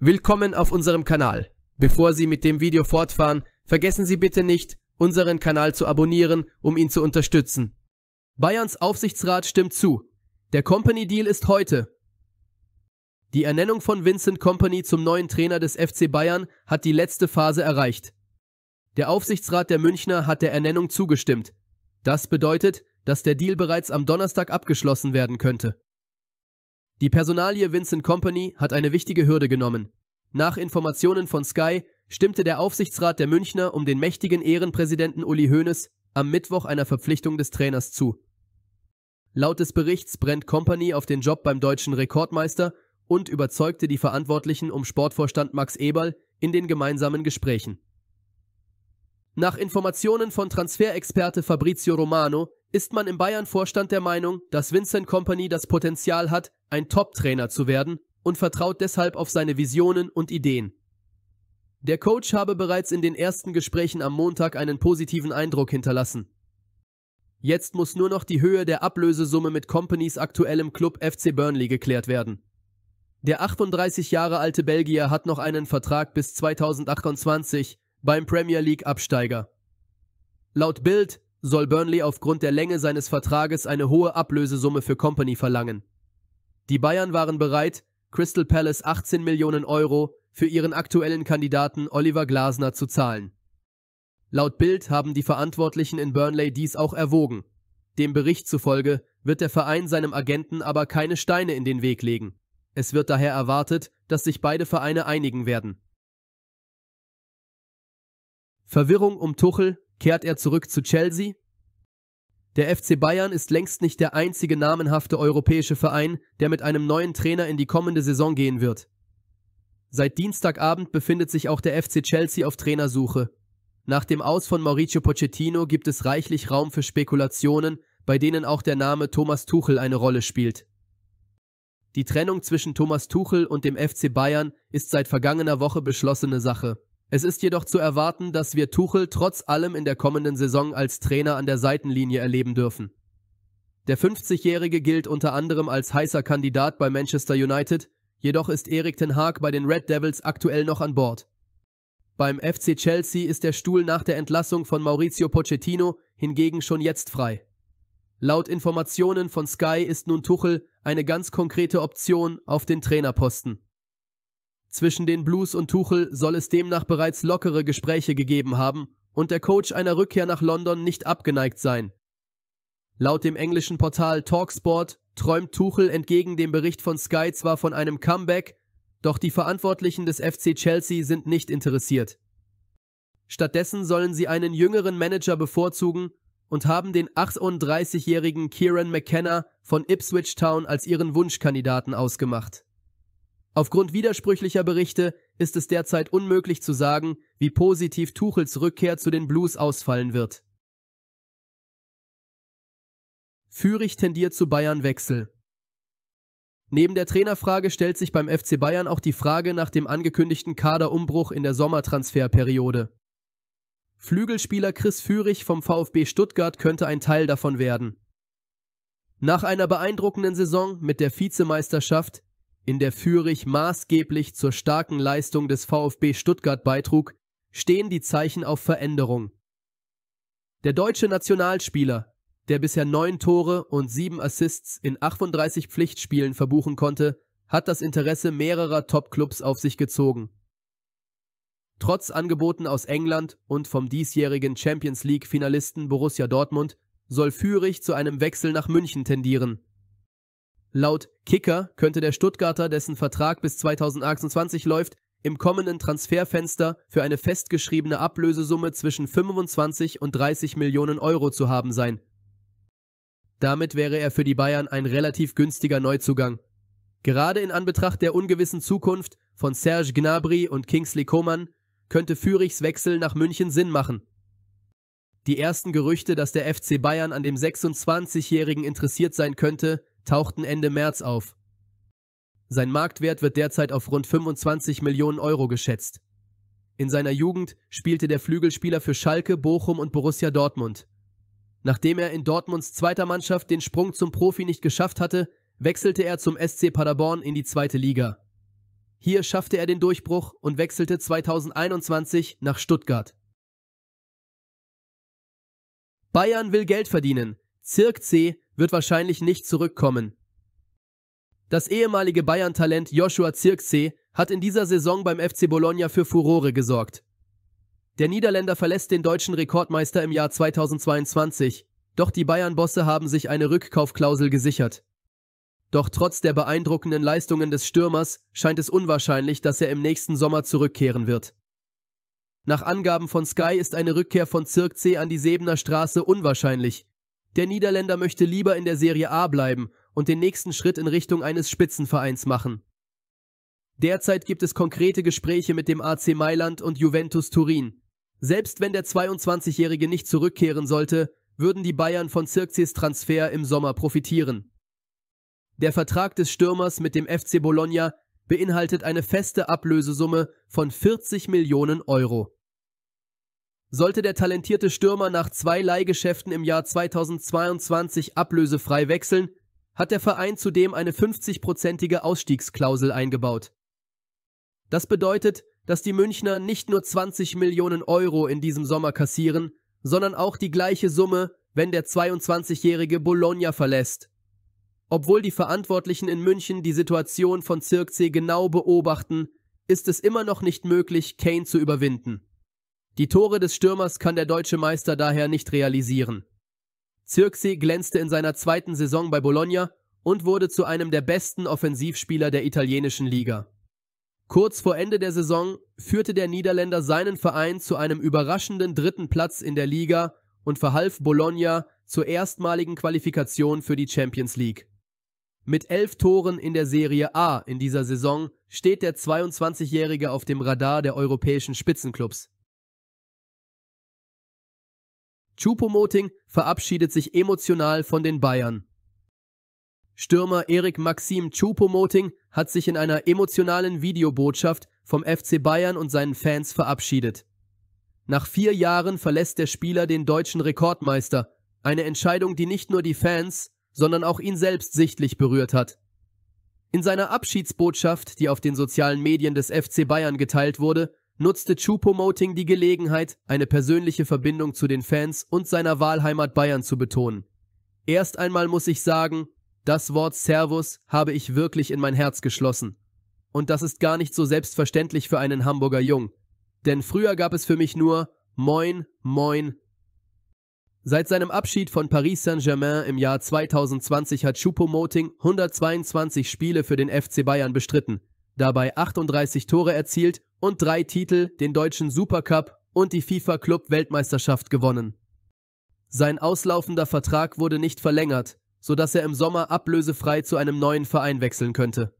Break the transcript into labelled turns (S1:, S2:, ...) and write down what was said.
S1: Willkommen auf unserem Kanal. Bevor Sie mit dem Video fortfahren, vergessen Sie bitte nicht, unseren Kanal zu abonnieren, um ihn zu unterstützen. Bayerns Aufsichtsrat stimmt zu. Der Company Deal ist heute. Die Ernennung von Vincent Company zum neuen Trainer des FC Bayern hat die letzte Phase erreicht. Der Aufsichtsrat der Münchner hat der Ernennung zugestimmt. Das bedeutet, dass der Deal bereits am Donnerstag abgeschlossen werden könnte. Die Personalie Vincent Company hat eine wichtige Hürde genommen. Nach Informationen von Sky stimmte der Aufsichtsrat der Münchner um den mächtigen Ehrenpräsidenten Uli Hoeneß am Mittwoch einer Verpflichtung des Trainers zu. Laut des Berichts brennt Company auf den Job beim deutschen Rekordmeister und überzeugte die Verantwortlichen um Sportvorstand Max Eberl in den gemeinsamen Gesprächen. Nach Informationen von Transferexperte Fabrizio Romano ist man im Bayern-Vorstand der Meinung, dass Vincent Company das Potenzial hat, ein Top-Trainer zu werden und vertraut deshalb auf seine Visionen und Ideen. Der Coach habe bereits in den ersten Gesprächen am Montag einen positiven Eindruck hinterlassen. Jetzt muss nur noch die Höhe der Ablösesumme mit Companys aktuellem Club FC Burnley geklärt werden. Der 38 Jahre alte Belgier hat noch einen Vertrag bis 2028 beim Premier League Absteiger. Laut Bild soll Burnley aufgrund der Länge seines Vertrages eine hohe Ablösesumme für Company verlangen. Die Bayern waren bereit, Crystal Palace 18 Millionen Euro für ihren aktuellen Kandidaten Oliver Glasner zu zahlen. Laut Bild haben die Verantwortlichen in Burnley dies auch erwogen. Dem Bericht zufolge wird der Verein seinem Agenten aber keine Steine in den Weg legen. Es wird daher erwartet, dass sich beide Vereine einigen werden. Verwirrung um Tuchel Kehrt er zurück zu Chelsea? Der FC Bayern ist längst nicht der einzige namenhafte europäische Verein, der mit einem neuen Trainer in die kommende Saison gehen wird. Seit Dienstagabend befindet sich auch der FC Chelsea auf Trainersuche. Nach dem Aus von Mauricio Pochettino gibt es reichlich Raum für Spekulationen, bei denen auch der Name Thomas Tuchel eine Rolle spielt. Die Trennung zwischen Thomas Tuchel und dem FC Bayern ist seit vergangener Woche beschlossene Sache. Es ist jedoch zu erwarten, dass wir Tuchel trotz allem in der kommenden Saison als Trainer an der Seitenlinie erleben dürfen. Der 50-Jährige gilt unter anderem als heißer Kandidat bei Manchester United, jedoch ist Erik Ten Haag bei den Red Devils aktuell noch an Bord. Beim FC Chelsea ist der Stuhl nach der Entlassung von Maurizio Pochettino hingegen schon jetzt frei. Laut Informationen von Sky ist nun Tuchel eine ganz konkrete Option auf den Trainerposten. Zwischen den Blues und Tuchel soll es demnach bereits lockere Gespräche gegeben haben und der Coach einer Rückkehr nach London nicht abgeneigt sein. Laut dem englischen Portal Talksport träumt Tuchel entgegen dem Bericht von Sky zwar von einem Comeback, doch die Verantwortlichen des FC Chelsea sind nicht interessiert. Stattdessen sollen sie einen jüngeren Manager bevorzugen und haben den 38-jährigen Kieran McKenna von Ipswich Town als ihren Wunschkandidaten ausgemacht. Aufgrund widersprüchlicher Berichte ist es derzeit unmöglich zu sagen, wie positiv Tuchels Rückkehr zu den Blues ausfallen wird. Führig tendiert zu Bayern-Wechsel. Neben der Trainerfrage stellt sich beim FC Bayern auch die Frage nach dem angekündigten Kaderumbruch in der Sommertransferperiode. Flügelspieler Chris Führig vom VfB Stuttgart könnte ein Teil davon werden. Nach einer beeindruckenden Saison mit der Vizemeisterschaft in der Fürich maßgeblich zur starken Leistung des VfB Stuttgart beitrug, stehen die Zeichen auf Veränderung. Der deutsche Nationalspieler, der bisher neun Tore und sieben Assists in 38 Pflichtspielen verbuchen konnte, hat das Interesse mehrerer Top-Clubs auf sich gezogen. Trotz Angeboten aus England und vom diesjährigen Champions League-Finalisten Borussia Dortmund soll Fürich zu einem Wechsel nach München tendieren. Laut Kicker könnte der Stuttgarter, dessen Vertrag bis 2028 läuft, im kommenden Transferfenster für eine festgeschriebene Ablösesumme zwischen 25 und 30 Millionen Euro zu haben sein. Damit wäre er für die Bayern ein relativ günstiger Neuzugang. Gerade in Anbetracht der ungewissen Zukunft von Serge Gnabry und Kingsley Coman könnte Führichs Wechsel nach München Sinn machen. Die ersten Gerüchte, dass der FC Bayern an dem 26-Jährigen interessiert sein könnte, tauchten Ende März auf. Sein Marktwert wird derzeit auf rund 25 Millionen Euro geschätzt. In seiner Jugend spielte der Flügelspieler für Schalke, Bochum und Borussia Dortmund. Nachdem er in Dortmunds zweiter Mannschaft den Sprung zum Profi nicht geschafft hatte, wechselte er zum SC Paderborn in die zweite Liga. Hier schaffte er den Durchbruch und wechselte 2021 nach Stuttgart. Bayern will Geld verdienen. Zirk C wird wahrscheinlich nicht zurückkommen. Das ehemalige Bayern-Talent Joshua Zirkzee hat in dieser Saison beim FC Bologna für Furore gesorgt. Der Niederländer verlässt den deutschen Rekordmeister im Jahr 2022, doch die Bayern-Bosse haben sich eine Rückkaufklausel gesichert. Doch trotz der beeindruckenden Leistungen des Stürmers scheint es unwahrscheinlich, dass er im nächsten Sommer zurückkehren wird. Nach Angaben von Sky ist eine Rückkehr von Zirkzee an die Sebener Straße unwahrscheinlich, der Niederländer möchte lieber in der Serie A bleiben und den nächsten Schritt in Richtung eines Spitzenvereins machen. Derzeit gibt es konkrete Gespräche mit dem AC Mailand und Juventus Turin. Selbst wenn der 22-Jährige nicht zurückkehren sollte, würden die Bayern von Zirkzis Transfer im Sommer profitieren. Der Vertrag des Stürmers mit dem FC Bologna beinhaltet eine feste Ablösesumme von 40 Millionen Euro. Sollte der talentierte Stürmer nach zwei Leihgeschäften im Jahr 2022 ablösefrei wechseln, hat der Verein zudem eine 50-prozentige Ausstiegsklausel eingebaut. Das bedeutet, dass die Münchner nicht nur 20 Millionen Euro in diesem Sommer kassieren, sondern auch die gleiche Summe, wenn der 22-jährige Bologna verlässt. Obwohl die Verantwortlichen in München die Situation von Zirkzee genau beobachten, ist es immer noch nicht möglich, Kane zu überwinden. Die Tore des Stürmers kann der deutsche Meister daher nicht realisieren. Zirksi glänzte in seiner zweiten Saison bei Bologna und wurde zu einem der besten Offensivspieler der italienischen Liga. Kurz vor Ende der Saison führte der Niederländer seinen Verein zu einem überraschenden dritten Platz in der Liga und verhalf Bologna zur erstmaligen Qualifikation für die Champions League. Mit elf Toren in der Serie A in dieser Saison steht der 22-Jährige auf dem Radar der europäischen Spitzenclubs. Chupomoting verabschiedet sich emotional von den Bayern. Stürmer Erik Maxim Chupomoting hat sich in einer emotionalen Videobotschaft vom FC Bayern und seinen Fans verabschiedet. Nach vier Jahren verlässt der Spieler den deutschen Rekordmeister, eine Entscheidung, die nicht nur die Fans, sondern auch ihn selbst sichtlich berührt hat. In seiner Abschiedsbotschaft, die auf den sozialen Medien des FC Bayern geteilt wurde, nutzte Chupomoting die Gelegenheit, eine persönliche Verbindung zu den Fans und seiner Wahlheimat Bayern zu betonen. Erst einmal muss ich sagen, das Wort Servus habe ich wirklich in mein Herz geschlossen. Und das ist gar nicht so selbstverständlich für einen Hamburger Jung. Denn früher gab es für mich nur Moin, Moin. Seit seinem Abschied von Paris Saint-Germain im Jahr 2020 hat Choupo-Moting 122 Spiele für den FC Bayern bestritten dabei 38 Tore erzielt und drei Titel, den deutschen Supercup und die FIFA Club Weltmeisterschaft gewonnen. Sein auslaufender Vertrag wurde nicht verlängert, sodass er im Sommer ablösefrei zu einem neuen Verein wechseln könnte.